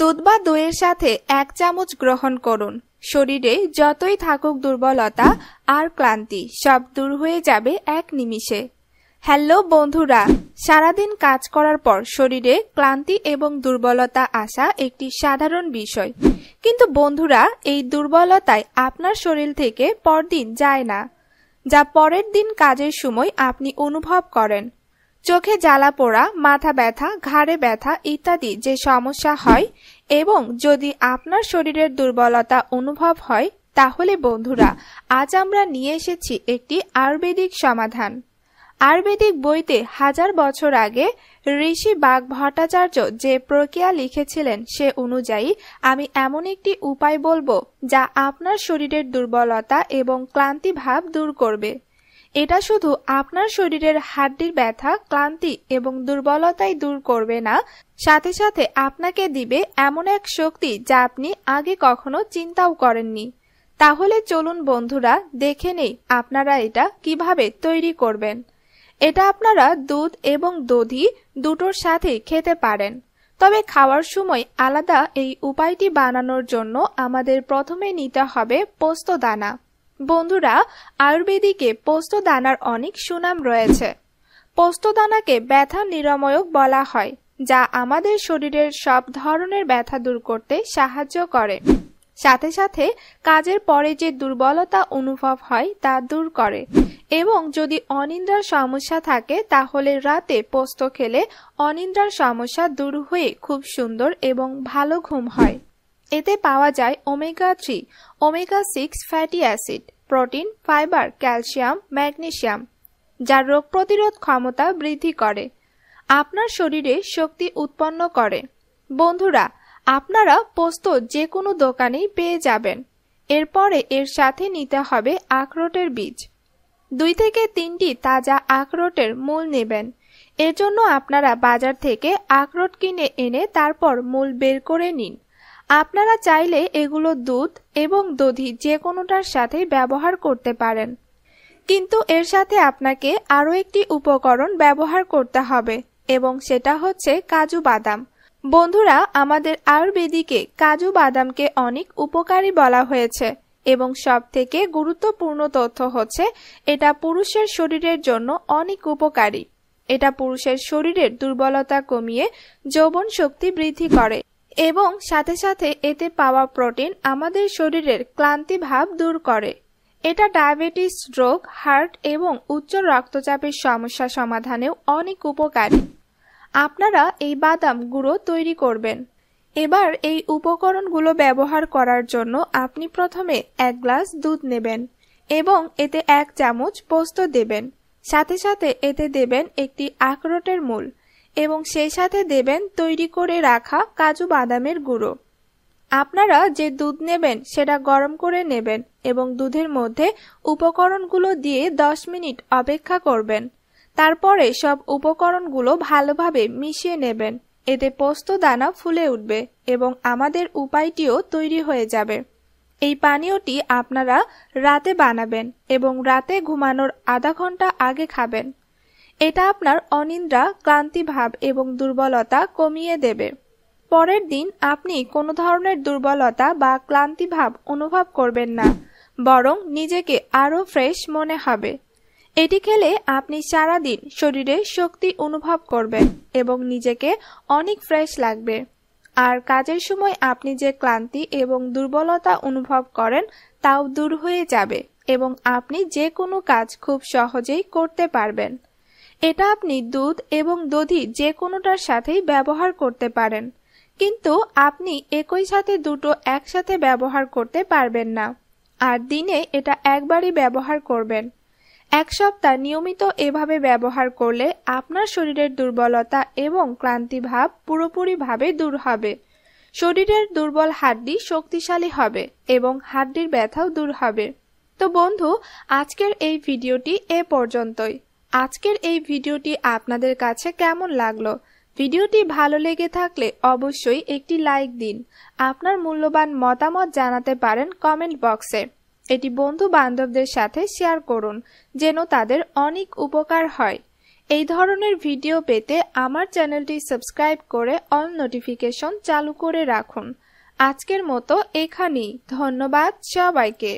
দুধ বা দইয়ের সাথে এক চামচ গ্রহণ করুন শরীরে যতই থাকুক দুর্বলতা আর ক্লান্তি সব দূর হয়ে যাবে এক নিমিষে হ্যালো বন্ধুরা সারাদিন কাজ করার পর শরীরে ক্লান্তি এবং দুর্বলতা আসা একটি সাধারণ বিষয় কিন্তু বন্ধুরা এই দুর্বলতায় আপনার শরীর থেকে পরদিন যায় না যা পরের দিন কাজের সময় আপনি অনুভব করেন চোখে জ্বালা পোড়া মাথা ব্যথা ঘাড়ে ব্যথা ইত্যাদি যে সমস্যা হয় এবং যদি আপনার শরীরের দুর্বলতা অনুভব হয় তাহলে বন্ধুরা আজ আমরা নিয়ে এসেছি একটি আয়ুর্বেদিক সমাধান আয়ুর্বেদিক বইতে হাজার বছর আগে ঋষি বাঘ ভট্টাচার্য যে প্রক্রিয়া লিখেছিলেন সে অনুযায়ী আমি এমন একটি উপায় বলবো যা আপনার শরীরের দুর্বলতা এবং ক্লান্তি ভাব দূর করবে এটা শুধু আপনার শরীরের হাড্ডির ব্যথা ক্লান্তি এবং দুর্বলতাই দূর করবে না সাথে সাথে আপনাকে দিবে এমন এক শক্তি যা আপনি আগে কখনো চিন্তাও করেননি তাহলে চলুন বন্ধুরা দেখে নেই আপনারা এটা কিভাবে তৈরি করবেন এটা আপনারা দুধ এবং দধি দুটোর সাথে খেতে পারেন তবে খাওয়ার সময় আলাদা এই উপায়টি বানানোর জন্য আমাদের প্রথমে নিতে হবে পোস্ত দানা বন্ধুরা আয়ুর্বেদিকে পোস্তদানার অনেক সুনাম রয়েছে পোস্তদানাকে ব্যথা নিরাময়ক বলা হয় যা আমাদের শরীরের সব ধরনের ব্যথা দূর করতে সাহায্য করে সাথে সাথে কাজের পরে যে দুর্বলতা অনুভব হয় তা দূর করে এবং যদি অনিন্দ্রার সমস্যা থাকে তাহলে রাতে পোস্ত খেলে অনিন্দ্রার সমস্যা দূর হয়ে খুব সুন্দর এবং ভালো ঘুম হয় এতে পাওয়া যায় omega three omega six fatty acid protein fibre calcium magnesium যা রোগ প্রতিরোধ ক্ষমতা বৃদ্ধি করে আপনার শরীরে শক্তি উৎপন্ন করে বন্ধুরা আপনারা পোস্ত যে কোনো দোকানেই পেয়ে যাবেন এরপরে এর সাথে নিতে হবে আখরোটের বীজ দুই থেকে তিনটি তাজা আখরোটের মূল নেবেন এর জন্য আপনারা বাজার থেকে আখরোট কিনে এনে তারপর মূল বের করে নিন আপনারা চাইলে এগুলো দুধ এবং দধি যে কোনোটার সাথে ব্যবহার করতে পারেন কিন্তু এর সাথে আপনাকে আরও একটি উপকরণ ব্যবহার করতে হবে এবং সেটা হচ্ছে কাজু বাদাম বন্ধুরা আমাদের আয়ুর্বেদিকে কাজু বাদামকে অনেক উপকারী বলা হয়েছে এবং সব থেকে গুরুত্বপূর্ণ তথ্য হচ্ছে এটা পুরুষের শরীরের জন্য অনেক উপকারী এটা পুরুষের শরীরের দুর্বলতা কমিয়ে যৌবন শক্তি বৃদ্ধি করে এবং সাথে সাথে এতে পাওয়া প্রোটিন আমাদের শরীরের ক্লান্তি ভাব দূর করে এটা ডায়াবেটিস রোগ হার্ট এবং উচ্চ রক্তচাপের সমস্যা সমাধানেও অনেক উপকারী আপনারা এই বাদাম গুঁড়ো তৈরি করবেন এবার এই উপকরণগুলো ব্যবহার করার জন্য আপনি প্রথমে এক গ্লাস দুধ নেবেন এবং এতে এক চামচ পোস্ত দেবেন সাথে সাথে এতে দেবেন একটি আখরোটের মূল এবং সেই সাথে দেবেন তৈরি করে রাখা কাজু বাদামের গুঁড়ো আপনারা যে দুধ নেবেন সেটা গরম করে নেবেন এবং দুধের মধ্যে উপকরণগুলো দিয়ে দশ মিনিট অপেক্ষা করবেন তারপরে সব উপকরণগুলো ভালোভাবে মিশিয়ে নেবেন এতে পোস্ত দানা ফুলে উঠবে এবং আমাদের উপায়টিও তৈরি হয়ে যাবে এই পানীয়টি আপনারা রাতে বানাবেন এবং রাতে ঘুমানোর আধা ঘন্টা আগে খাবেন এটা আপনার ক্লান্তি ক্লান্তিভাব এবং দুর্বলতা কমিয়ে দেবে পরের দিন আপনি কোনো ধরনের দুর্বলতা বা ক্লান্তিভাব অনুভব করবেন না বরং নিজেকে আরও ফ্রেশ মনে হবে এটি খেলে আপনি সারাদিন শরীরে শক্তি অনুভব করবেন এবং নিজেকে অনেক ফ্রেশ লাগবে আর কাজের সময় আপনি যে ক্লান্তি এবং দুর্বলতা অনুভব করেন তাও দূর হয়ে যাবে এবং আপনি যে কোনো কাজ খুব সহজেই করতে পারবেন এটা আপনি দুধ এবং দধি যে কোনোটার সাথেই ব্যবহার করতে পারেন কিন্তু আপনি একই সাথে দুটো একসাথে ব্যবহার করতে পারবেন না আর দিনে এটা একবারই ব্যবহার করবেন এক সপ্তাহ নিয়মিত এভাবে ব্যবহার করলে আপনার শরীরের দুর্বলতা এবং ক্লান্তিভাব পুরোপুরিভাবে দূর হবে শরীরের দুর্বল হাড্ডি শক্তিশালী হবে এবং হাড্ডির ব্যথাও দূর হবে তো বন্ধু আজকের এই ভিডিওটি এ পর্যন্তই আজকের এই ভিডিওটি আপনাদের কাছে কেমন লাগলো ভিডিওটি ভালো লেগে থাকলে অবশ্যই একটি লাইক দিন আপনার মূল্যবান মতামত জানাতে পারেন কমেন্ট বক্সে এটি বন্ধু বান্ধবদের সাথে শেয়ার করুন যেন তাদের অনেক উপকার হয় এই ধরনের ভিডিও পেতে আমার চ্যানেলটি সাবস্ক্রাইব করে অল নোটিফিকেশন চালু করে রাখুন আজকের মতো এখানেই ধন্যবাদ সবাইকে